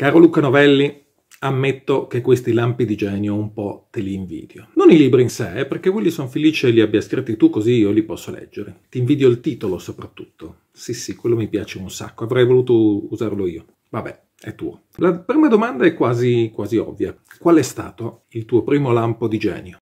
Caro Luca Novelli, ammetto che questi lampi di genio un po' te li invidio. Non i libri in sé, eh, perché sono Felice li abbia scritti tu così io li posso leggere. Ti invidio il titolo soprattutto. Sì sì, quello mi piace un sacco, avrei voluto usarlo io. Vabbè, è tuo. La prima domanda è quasi, quasi ovvia. Qual è stato il tuo primo lampo di genio?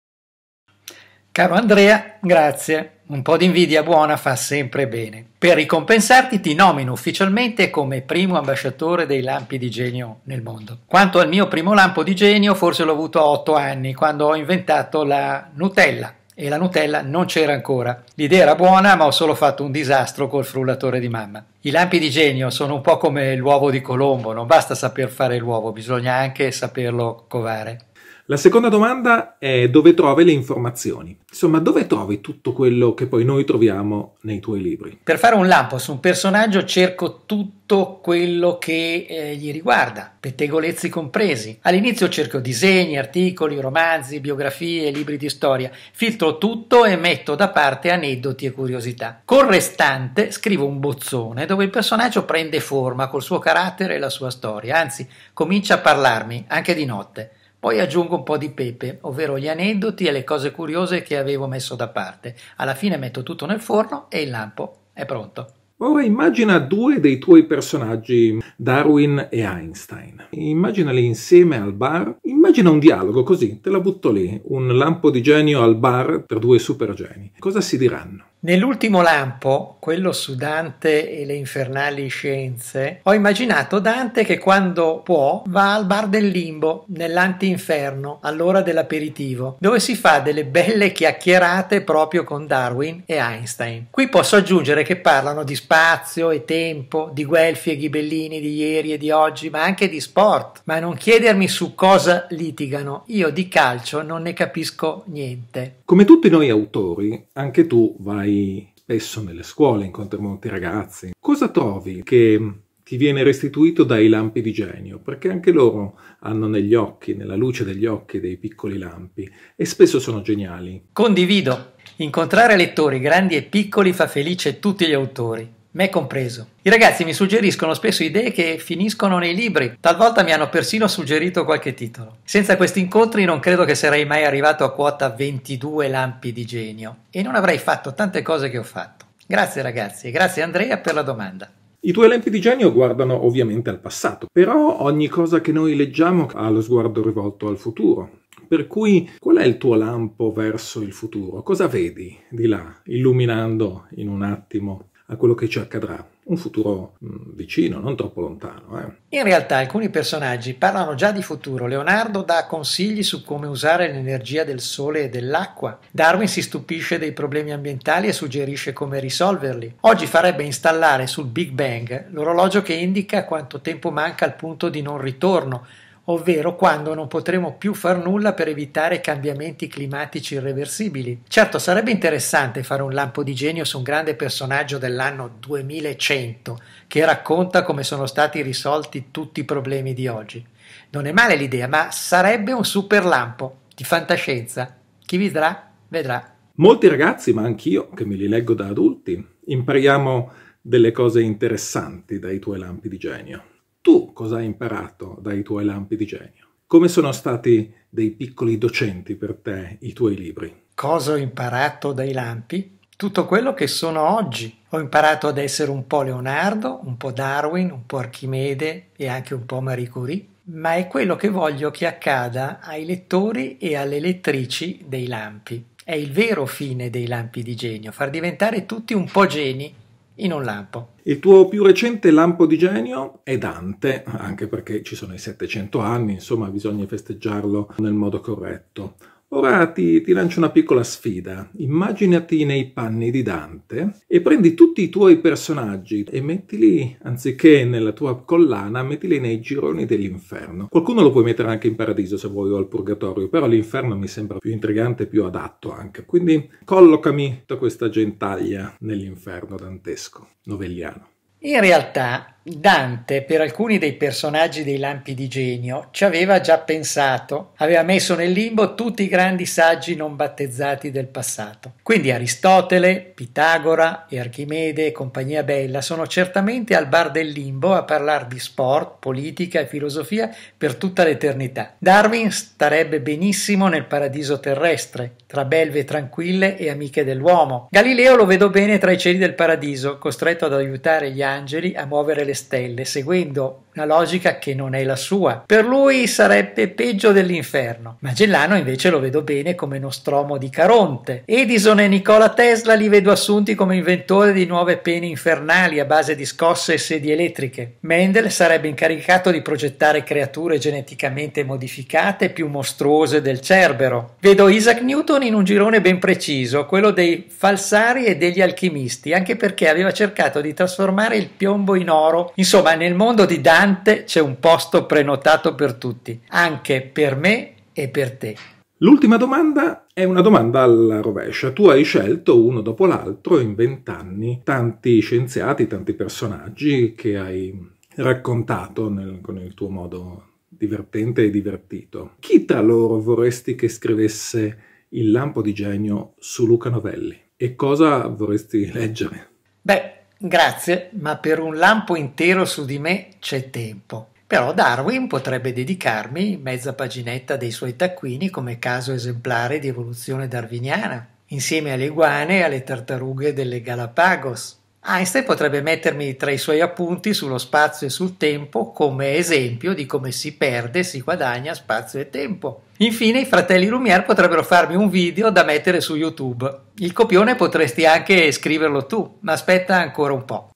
Caro Andrea, grazie. Un po' di invidia buona fa sempre bene. Per ricompensarti ti nomino ufficialmente come primo ambasciatore dei lampi di genio nel mondo. Quanto al mio primo lampo di genio, forse l'ho avuto a 8 anni, quando ho inventato la Nutella e la Nutella non c'era ancora. L'idea era buona, ma ho solo fatto un disastro col frullatore di mamma. I lampi di genio sono un po' come l'uovo di Colombo, non basta saper fare l'uovo, bisogna anche saperlo covare. La seconda domanda è dove trovi le informazioni? Insomma, dove trovi tutto quello che poi noi troviamo nei tuoi libri? Per fare un lampo su un personaggio cerco tutto quello che eh, gli riguarda, pettegolezzi compresi. All'inizio cerco disegni, articoli, romanzi, biografie, libri di storia. Filtro tutto e metto da parte aneddoti e curiosità. Col restante scrivo un bozzone dove il personaggio prende forma col suo carattere e la sua storia, anzi comincia a parlarmi anche di notte. Poi aggiungo un po' di pepe, ovvero gli aneddoti e le cose curiose che avevo messo da parte. Alla fine metto tutto nel forno e il lampo è pronto. Ora immagina due dei tuoi personaggi, Darwin e Einstein. Immaginali insieme al bar. Immagina un dialogo così, te la butto lì, un lampo di genio al bar tra due supergeni. Cosa si diranno? Nell'ultimo lampo, quello su Dante e le infernali scienze, ho immaginato Dante che quando può va al bar del limbo, nell'antinferno, all'ora dell'aperitivo, dove si fa delle belle chiacchierate proprio con Darwin e Einstein. Qui posso aggiungere che parlano di spazio e tempo, di Guelfi e Ghibellini di ieri e di oggi, ma anche di sport. Ma non chiedermi su cosa litigano, io di calcio non ne capisco niente. Come tutti noi autori, anche tu vai spesso nelle scuole, incontri molti ragazzi, cosa trovi che ti viene restituito dai lampi di genio, perché anche loro hanno negli occhi, nella luce degli occhi, dei piccoli lampi e spesso sono geniali. Condivido. Incontrare lettori grandi e piccoli fa felice tutti gli autori me compreso. I ragazzi mi suggeriscono spesso idee che finiscono nei libri, talvolta mi hanno persino suggerito qualche titolo. Senza questi incontri non credo che sarei mai arrivato a quota 22 lampi di genio e non avrei fatto tante cose che ho fatto. Grazie ragazzi e grazie Andrea per la domanda. I tuoi lampi di genio guardano ovviamente al passato, però ogni cosa che noi leggiamo ha lo sguardo rivolto al futuro. Per cui qual è il tuo lampo verso il futuro? Cosa vedi di là, illuminando in un attimo a quello che ci accadrà. Un futuro mh, mm, vicino, non troppo lontano. Eh. In realtà alcuni personaggi parlano già di futuro. Leonardo dà consigli su come usare l'energia del sole e dell'acqua. Darwin si stupisce dei problemi ambientali e suggerisce come risolverli. Oggi farebbe installare sul Big Bang l'orologio che indica quanto tempo manca al punto di non ritorno ovvero quando non potremo più far nulla per evitare cambiamenti climatici irreversibili. Certo, sarebbe interessante fare un lampo di genio su un grande personaggio dell'anno 2100 che racconta come sono stati risolti tutti i problemi di oggi. Non è male l'idea, ma sarebbe un super lampo di fantascienza. Chi vedrà, vedrà. Molti ragazzi, ma anch'io, che me li leggo da adulti, impariamo delle cose interessanti dai tuoi lampi di genio tu cosa hai imparato dai tuoi lampi di genio? Come sono stati dei piccoli docenti per te i tuoi libri? Cosa ho imparato dai lampi? Tutto quello che sono oggi. Ho imparato ad essere un po' Leonardo, un po' Darwin, un po' Archimede e anche un po' Marie Curie, ma è quello che voglio che accada ai lettori e alle lettrici dei lampi. È il vero fine dei lampi di genio, far diventare tutti un po' geni in un lampo. Il tuo più recente lampo di genio è Dante, anche perché ci sono i 700 anni, insomma bisogna festeggiarlo nel modo corretto. Ora ti, ti, lancio una piccola sfida. Immaginati nei panni di Dante e prendi tutti i tuoi personaggi e mettili, anziché nella tua collana, mettili nei gironi dell'inferno. Qualcuno lo puoi mettere anche in paradiso se vuoi o al purgatorio, però l'inferno mi sembra più intrigante e più adatto anche. Quindi collocami tutta questa gentaglia nell'inferno dantesco, novelliano. In realtà Dante, per alcuni dei personaggi dei lampi di genio, ci aveva già pensato, aveva messo nel limbo tutti i grandi saggi non battezzati del passato. Quindi Aristotele, Pitagora e Archimede e compagnia bella sono certamente al bar del limbo a parlare di sport, politica e filosofia per tutta l'eternità. Darwin starebbe benissimo nel paradiso terrestre, tra belve tranquille e amiche dell'uomo. Galileo lo vedo bene tra i cieli del paradiso, costretto ad aiutare gli angeli a muovere le stelle, seguendo una logica che non è la sua. Per lui sarebbe peggio dell'inferno. Magellano invece lo vedo bene come Nostromo di Caronte. Edison e Nikola Tesla li vedo assunti come inventore di nuove pene infernali a base di scosse e sedie elettriche. Mendel sarebbe incaricato di progettare creature geneticamente modificate più mostruose del Cerbero. Vedo Isaac Newton in un girone ben preciso, quello dei falsari e degli alchimisti, anche perché aveva cercato di trasformare il piombo in oro. Insomma, nel mondo di Dan ristorante c'è un posto prenotato per tutti, anche per me e per te. L'ultima domanda è una domanda alla rovescia. Tu hai scelto uno dopo l'altro in vent'anni tanti scienziati, tanti personaggi che hai raccontato nel, con il tuo modo divertente e divertito. Chi tra loro vorresti che scrivesse il lampo di genio su Luca Novelli? E cosa vorresti leggere? Beh, Grazie, ma per un lampo intero su di me c'è tempo. Però Darwin potrebbe dedicarmi mezza paginetta dei suoi taccuini come caso esemplare di evoluzione darwiniana, insieme alle iguane e alle tartarughe delle Galapagos. Einstein potrebbe mettermi tra i suoi appunti sullo spazio e sul tempo come esempio di come si perde e si guadagna spazio e tempo. Infine i fratelli Lumière potrebbero farmi un video da mettere su YouTube. Il copione potresti anche scriverlo tu, ma aspetta ancora un po'.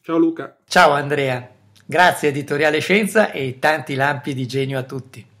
Ciao Luca. Ciao Andrea. Grazie Editoriale Scienza e tanti lampi di genio a tutti.